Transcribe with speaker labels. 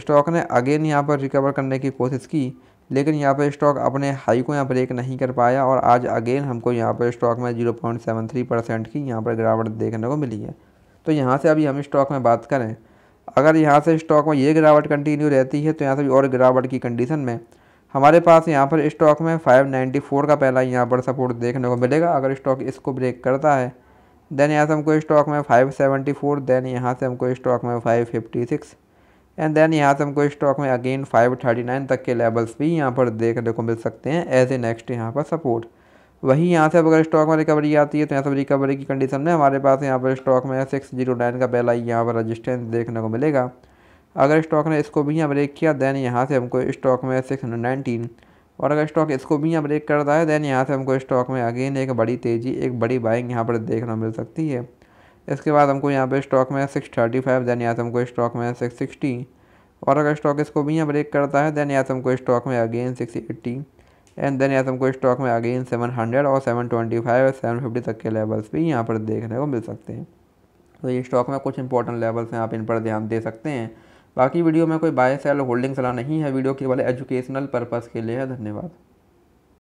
Speaker 1: stock ने again यहाँ पर रिकवर करने की कोशिश की लेकिन यहाँ पर स्टॉक अपने हाई को यहाँ ब्रेक नहीं कर पाया और आज अगेन हमको यहाँ पर स्टॉक में जीरो परसेंट की यहाँ पर गिरावट देखने को मिली है तो यहाँ से अभी हम स्टॉक में बात करें अगर यहाँ से स्टॉक में ये गिरावट कंटिन्यू रहती है तो यहाँ से भी और गिरावट की कंडीशन में हमारे पास यहाँ पर स्टॉक में 594 का पहला यहाँ पर सपोर्ट देखने को मिलेगा अगर स्टॉक इसको ब्रेक करता है देन यहाँ से हमको स्टॉक में 574 देन यहाँ से हमको स्टॉक में 556 एंड देन यहाँ से हमको स्टॉक में अगेन 539 तक के लेवल्स भी यहाँ पर देखने को मिल सकते हैं एज ए नेक्स्ट यहाँ पर सपोर्ट वहीं यहाँ से अब अगर स्टॉक में रिकवरी आती है तो यहाँ से रिकवरी की कंडीशन में हमारे पास यहाँ पर स्टॉक में सिक्स जीरो नाइन का पहला यहाँ पर रजिस्टेंस देखने को मिलेगा अगर स्टॉक ने इसको भी यहाँ ब्रेक किया देन यहाँ से हमको स्टॉक में सिक्स हंड्रेड नाइनटीन और अगर स्टॉक इसको भी यहाँ ब्रेक करता है देन यहाँ से हमको स्टॉक में अगेन एक बड़ी तेज़ी एक बड़ी बाइंग यहाँ पर देखने को मिल सकती है इसके बाद हमको यहाँ पे स्टॉक में सिक्स थर्टी फाइव देन या तो हमको स्टॉक में सिक्स सिक्सटी और अगर स्टॉक इसको भी यहाँ ब्रेक करता है देन या तो हमको स्टॉक में again six eighty and then या तो हमको स्टॉक में अगेन सेवन हंड्रेड और seven twenty five seven fifty तक के लेवल्स भी यहाँ पर देखने को मिल सकते हैं तो ये स्टॉक में कुछ इंपॉर्टेंट लेवल्स हैं आप इन पर ध्यान दे सकते हैं बाकी वीडियो में कोई बाय सेल होल्डिंग सलाह नहीं है वीडियो केवल एजुकेशनल पर्पज़ के लिए है धन्यवाद